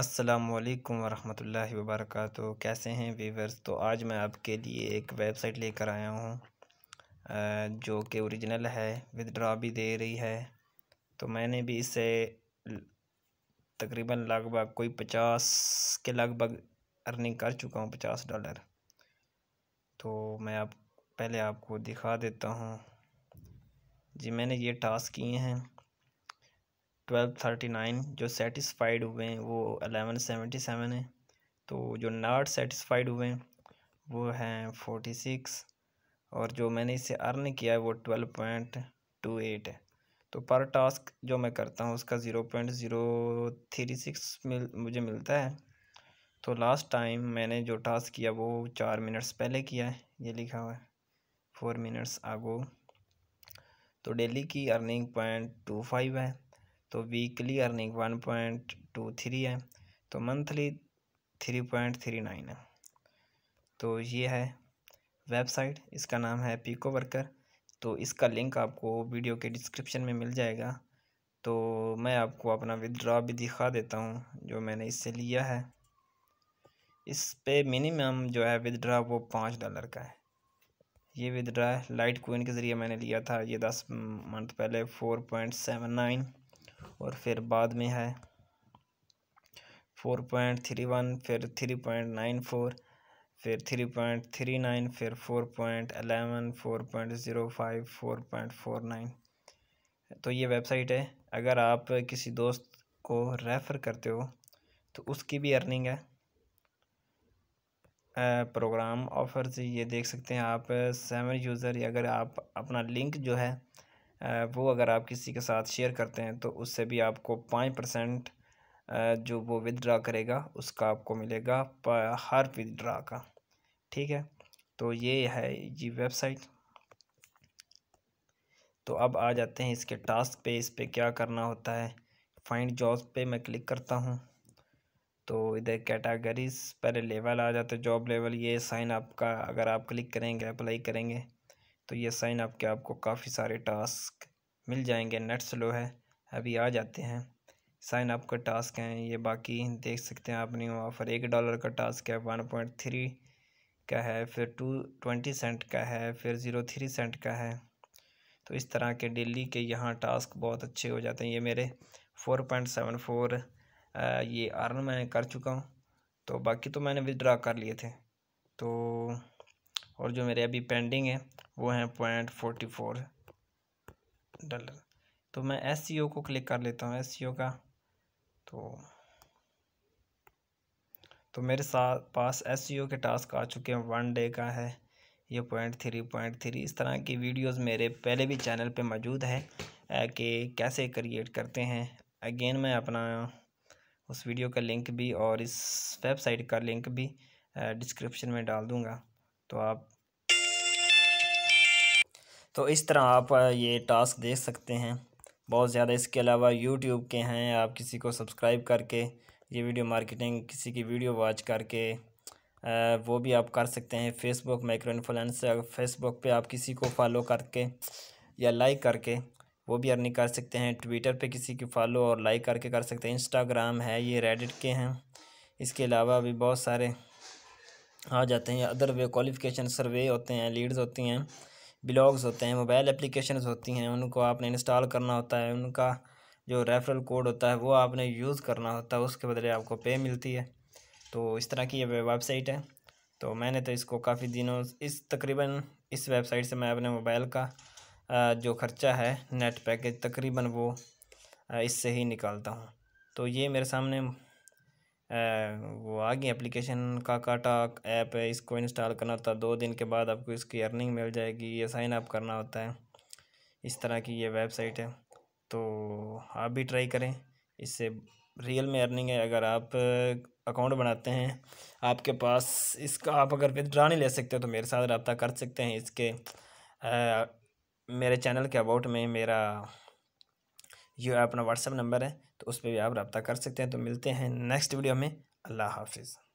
असलकम वरहमल वबरक कैसे हैं वीवर्स तो आज मैं आपके लिए एक वेबसाइट लेकर आया हूँ जो कि ओरिजिनल है विदड्रॉ भी दे रही है तो मैंने भी इसे तकरीबन लगभग कोई पचास के लगभग अर्निंग कर चुका हूँ पचास डॉलर तो मैं आप पहले आपको दिखा देता हूँ जी मैंने ये टास्क किए हैं ट्वेल्व थर्टी नाइन जो सेटिस्फाइड हुए हैं वो अलेवन सेवेंटी सेवन है तो जो नॉट सेटिस्फाइड हुए हैं वो हैं फोर्टी सिक्स और जो मैंने इसे अर्न किया है वो ट्वेल्व पॉइंट टू एट है तो पर टास्क जो मैं करता हूँ उसका zero point zero three six मिल मुझे मिलता है तो लास्ट टाइम मैंने जो टास्क किया वो चार मिनट्स पहले किया है ये लिखा हुआ है फोर मिनट्स आगो तो डेली की अर्निंग पॉइंट टू फाइव है तो weekly earning one point two three है तो monthly three point three nine है तो ये है वेबसाइट इसका नाम है पीको वर्कर तो इसका लिंक आपको वीडियो के डिस्क्रिप्शन में मिल जाएगा तो मैं आपको अपना विदड्रॉ भी दिखा देता हूँ जो मैंने इससे लिया है इस पे मिनिमम जो है विदड्रा वो पाँच डॉलर का है ये विदड्रा लाइट कोइन के ज़रिए मैंने लिया था ये दस मंथ पहले फोर पॉइंट सेवन नाइन और फिर बाद में है फोर पॉइंट थ्री वन फिर थ्री पॉइंट नाइन फोर फिर थ्री पॉइंट थ्री नाइन फिर four point eleven four point zero five four point four nine तो ये वेबसाइट है अगर आप किसी दोस्त को रेफ़र करते हो तो उसकी भी अर्निंग है प्रोग्राम ऑफर्स ये देख सकते हैं आप सेवन यूज़र अगर आप अपना लिंक जो है वो अगर आप किसी के साथ शेयर करते हैं तो उससे भी आपको पाँच परसेंट जो वो विदड्रा करेगा उसका आपको मिलेगा हर विदड्रा का ठीक है तो ये है जी वेबसाइट तो अब आ जाते हैं इसके टास्क पे इस पर क्या करना होता है फाइंड जॉब्स पे मैं क्लिक करता हूँ तो इधर कैटागरीज पर लेवल आ जाते जॉब लेवल ये साइन आपका अगर आप क्लिक करेंगे अप्लाई करेंगे तो ये साइन अप के आपको काफ़ी सारे टास्क मिल जाएंगे नेट स्लो है अभी आ जाते हैं साइन अप का टास्क हैं ये बाकी देख सकते हैं आप न्यू ऑफर एक डॉलर का टास्क है वन पॉइंट थ्री का है फिर टू ट्वेंटी सेंट का है फिर ज़ीरो थ्री सेंट का है तो इस तरह के डेली के यहाँ टास्क बहुत अच्छे हो जाते हैं ये मेरे फोर पॉइंट सेवन फोर ये अर्न मैं कर चुका हूँ तो बाकी तो मैंने विदड्रा कर लिए थे तो और जो मेरे अभी पेंडिंग है वो हैं पॉइंट फोर्टी फोर डॉलर तो मैं एस e को क्लिक कर लेता हूँ एस e का तो तो मेरे साथ पास एस e के टास्क आ चुके हैं वन डे का है ये पॉइंट थ्री पॉइंट थ्री इस तरह की वीडियोस मेरे पहले भी चैनल पे मौजूद है कि कैसे क्रिएट करते हैं अगेन मैं अपना उस वीडियो का लिंक भी और इस वेबसाइट का लिंक भी डिस्क्रिप्शन में डाल दूँगा तो आप तो इस तरह आप ये टास्क देख सकते हैं बहुत ज़्यादा इसके अलावा यूट्यूब के हैं आप किसी को सब्सक्राइब करके ये वीडियो मार्केटिंग किसी की वीडियो वॉच करके वो भी आप कर सकते हैं फेसबुक माइक्रो इन्फ्लुएंस फेसबुक पे आप किसी को फॉलो करके या लाइक करके वो भी अर्निंग कर सकते हैं ट्विटर पे किसी की फॉलो और लाइक करके कर सकते हैं इंस्टाग्राम है ये रेडिट के हैं इसके अलावा भी बहुत सारे आ जाते हैं अदर वे क्वालिफ़िकेशन सर्वे होते हैं लीड्स होती हैं ब्लॉग्स होते हैं मोबाइल एप्लीकेशंस होती हैं उनको आपने इंस्टॉल करना होता है उनका जो रेफरल कोड होता है वो आपने यूज़ करना होता है उसके बदले आपको पे मिलती है तो इस तरह की ये वेबसाइट है तो मैंने तो इसको काफ़ी दिनों इस तकरीबन इस वेबसाइट से मैं अपने मोबाइल का जो ख़र्चा है नेट पैकेज तकरीबन वो इससे ही निकालता हूँ तो ये मेरे सामने वो आ गई एप्लीकेशन का काटा ऐप है इसको इंस्टॉल करना होता है दो दिन के बाद आपको इसकी अर्निंग मिल जाएगी ये साइन अप करना होता है इस तरह की ये वेबसाइट है तो आप भी ट्राई करें इससे रियल में अर्निंग है अगर आप अकाउंट बनाते हैं आपके पास इसका आप अगर विदड्रा नहीं ले सकते तो मेरे साथ रबता कर सकते हैं इसके आ, मेरे चैनल के अबाउट में मेरा ये अपना व्हाट्सअप नंबर है तो उस पर भी आप रब्ता कर सकते हैं तो मिलते हैं नेक्स्ट वीडियो में अल्लाह हाफिज़